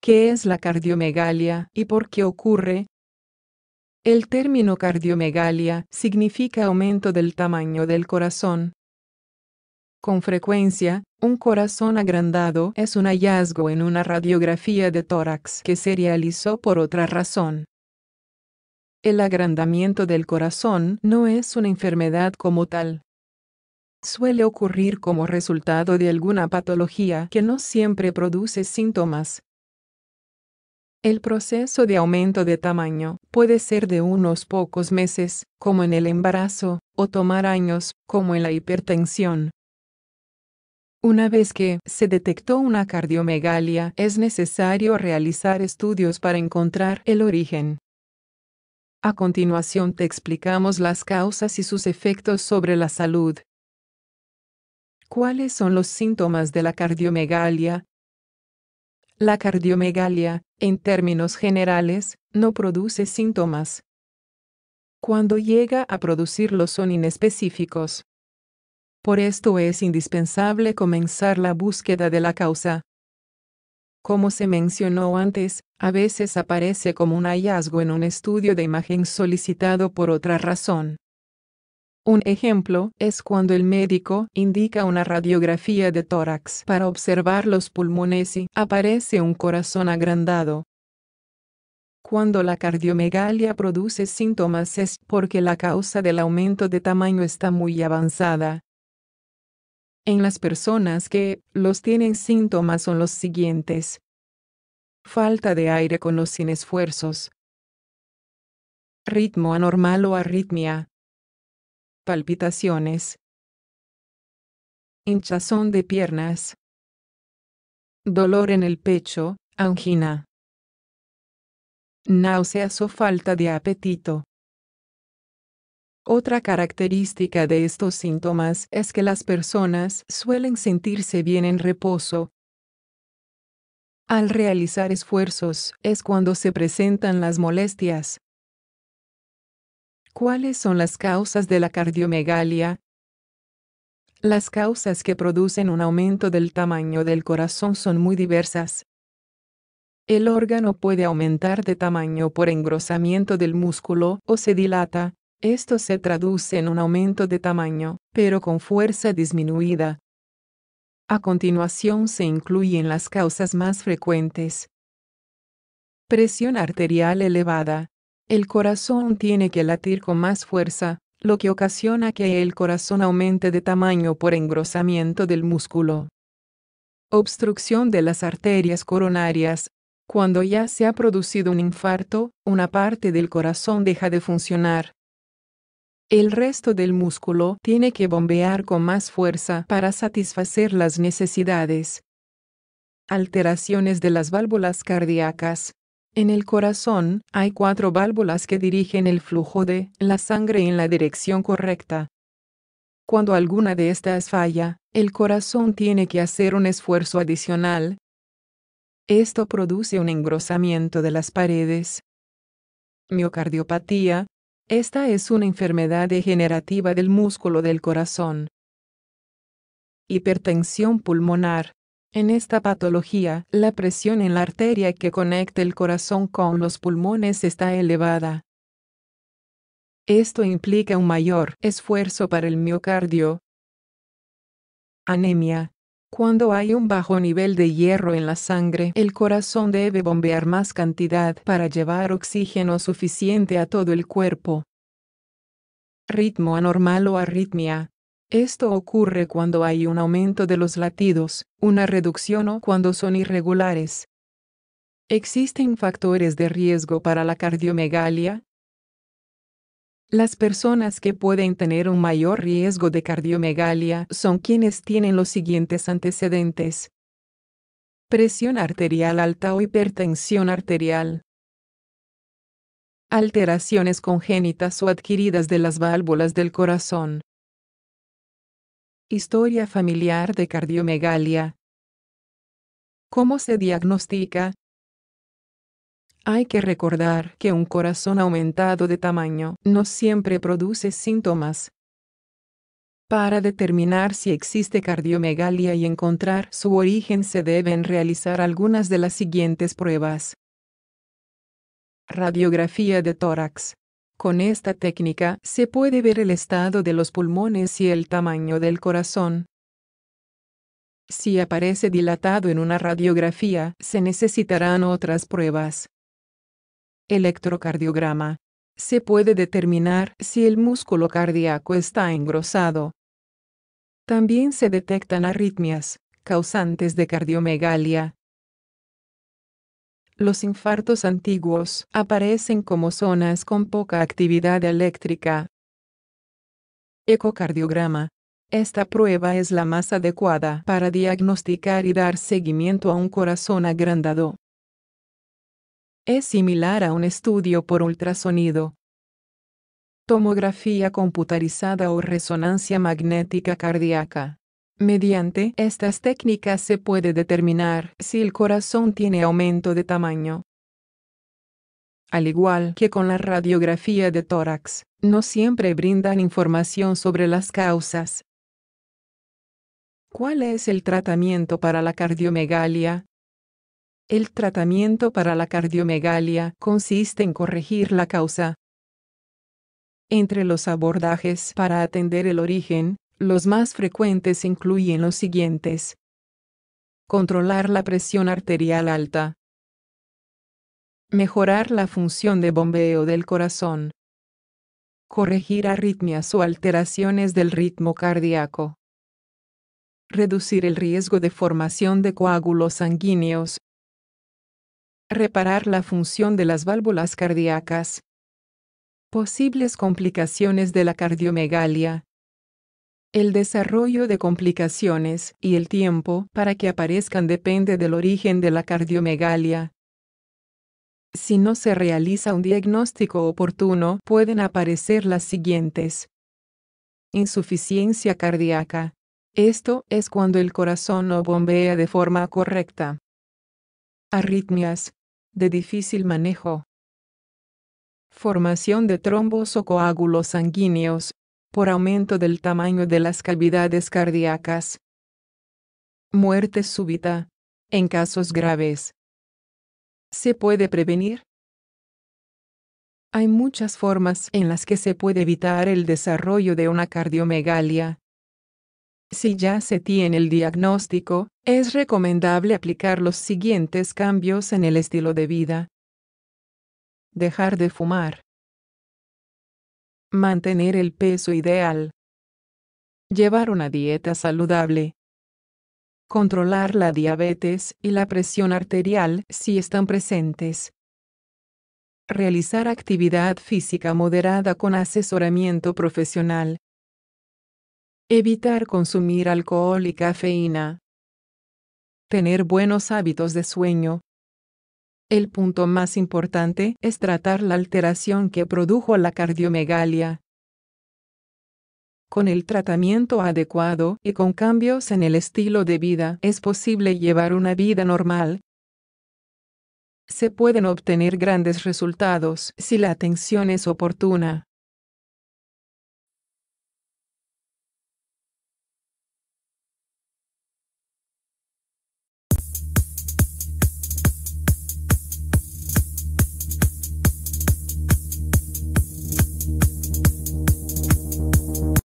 ¿Qué es la cardiomegalia y por qué ocurre? El término cardiomegalia significa aumento del tamaño del corazón. Con frecuencia, un corazón agrandado es un hallazgo en una radiografía de tórax que se realizó por otra razón. El agrandamiento del corazón no es una enfermedad como tal. Suele ocurrir como resultado de alguna patología que no siempre produce síntomas. El proceso de aumento de tamaño puede ser de unos pocos meses, como en el embarazo, o tomar años, como en la hipertensión. Una vez que se detectó una cardiomegalia, es necesario realizar estudios para encontrar el origen. A continuación te explicamos las causas y sus efectos sobre la salud. ¿Cuáles son los síntomas de la cardiomegalia? La cardiomegalia, en términos generales, no produce síntomas. Cuando llega a producirlos son inespecíficos. Por esto es indispensable comenzar la búsqueda de la causa. Como se mencionó antes, a veces aparece como un hallazgo en un estudio de imagen solicitado por otra razón. Un ejemplo es cuando el médico indica una radiografía de tórax para observar los pulmones y aparece un corazón agrandado. Cuando la cardiomegalia produce síntomas es porque la causa del aumento de tamaño está muy avanzada, en las personas que los tienen síntomas son los siguientes. Falta de aire con los sin esfuerzos. Ritmo anormal o arritmia. Palpitaciones. Hinchazón de piernas. Dolor en el pecho, angina. Náuseas o falta de apetito. Otra característica de estos síntomas es que las personas suelen sentirse bien en reposo. Al realizar esfuerzos es cuando se presentan las molestias. ¿Cuáles son las causas de la cardiomegalia? Las causas que producen un aumento del tamaño del corazón son muy diversas. El órgano puede aumentar de tamaño por engrosamiento del músculo o se dilata, esto se traduce en un aumento de tamaño, pero con fuerza disminuida. A continuación se incluyen las causas más frecuentes. Presión arterial elevada. El corazón tiene que latir con más fuerza, lo que ocasiona que el corazón aumente de tamaño por engrosamiento del músculo. Obstrucción de las arterias coronarias. Cuando ya se ha producido un infarto, una parte del corazón deja de funcionar, el resto del músculo tiene que bombear con más fuerza para satisfacer las necesidades. Alteraciones de las válvulas cardíacas. En el corazón hay cuatro válvulas que dirigen el flujo de la sangre en la dirección correcta. Cuando alguna de estas falla, el corazón tiene que hacer un esfuerzo adicional. Esto produce un engrosamiento de las paredes. Miocardiopatía, esta es una enfermedad degenerativa del músculo del corazón. Hipertensión pulmonar. En esta patología, la presión en la arteria que conecta el corazón con los pulmones está elevada. Esto implica un mayor esfuerzo para el miocardio. Anemia. Cuando hay un bajo nivel de hierro en la sangre, el corazón debe bombear más cantidad para llevar oxígeno suficiente a todo el cuerpo. Ritmo anormal o arritmia. Esto ocurre cuando hay un aumento de los latidos, una reducción o cuando son irregulares. Existen factores de riesgo para la cardiomegalia, las personas que pueden tener un mayor riesgo de cardiomegalia son quienes tienen los siguientes antecedentes. Presión arterial alta o hipertensión arterial. Alteraciones congénitas o adquiridas de las válvulas del corazón. Historia familiar de cardiomegalia. ¿Cómo se diagnostica? Hay que recordar que un corazón aumentado de tamaño no siempre produce síntomas. Para determinar si existe cardiomegalia y encontrar su origen se deben realizar algunas de las siguientes pruebas. Radiografía de tórax. Con esta técnica se puede ver el estado de los pulmones y el tamaño del corazón. Si aparece dilatado en una radiografía, se necesitarán otras pruebas electrocardiograma. Se puede determinar si el músculo cardíaco está engrosado. También se detectan arritmias, causantes de cardiomegalia. Los infartos antiguos aparecen como zonas con poca actividad eléctrica. Ecocardiograma. Esta prueba es la más adecuada para diagnosticar y dar seguimiento a un corazón agrandado. Es similar a un estudio por ultrasonido. Tomografía computarizada o resonancia magnética cardíaca. Mediante estas técnicas se puede determinar si el corazón tiene aumento de tamaño. Al igual que con la radiografía de tórax, no siempre brindan información sobre las causas. ¿Cuál es el tratamiento para la cardiomegalia? El tratamiento para la cardiomegalia consiste en corregir la causa. Entre los abordajes para atender el origen, los más frecuentes incluyen los siguientes. Controlar la presión arterial alta. Mejorar la función de bombeo del corazón. Corregir arritmias o alteraciones del ritmo cardíaco. Reducir el riesgo de formación de coágulos sanguíneos, reparar la función de las válvulas cardíacas, posibles complicaciones de la cardiomegalia, el desarrollo de complicaciones y el tiempo para que aparezcan depende del origen de la cardiomegalia. Si no se realiza un diagnóstico oportuno, pueden aparecer las siguientes. Insuficiencia cardíaca. Esto es cuando el corazón no bombea de forma correcta. Arritmias de difícil manejo. Formación de trombos o coágulos sanguíneos, por aumento del tamaño de las cavidades cardíacas. Muerte súbita, en casos graves. ¿Se puede prevenir? Hay muchas formas en las que se puede evitar el desarrollo de una cardiomegalia, si ya se tiene el diagnóstico, es recomendable aplicar los siguientes cambios en el estilo de vida. Dejar de fumar. Mantener el peso ideal. Llevar una dieta saludable. Controlar la diabetes y la presión arterial si están presentes. Realizar actividad física moderada con asesoramiento profesional. Evitar consumir alcohol y cafeína. Tener buenos hábitos de sueño. El punto más importante es tratar la alteración que produjo la cardiomegalia. Con el tratamiento adecuado y con cambios en el estilo de vida es posible llevar una vida normal. Se pueden obtener grandes resultados si la atención es oportuna.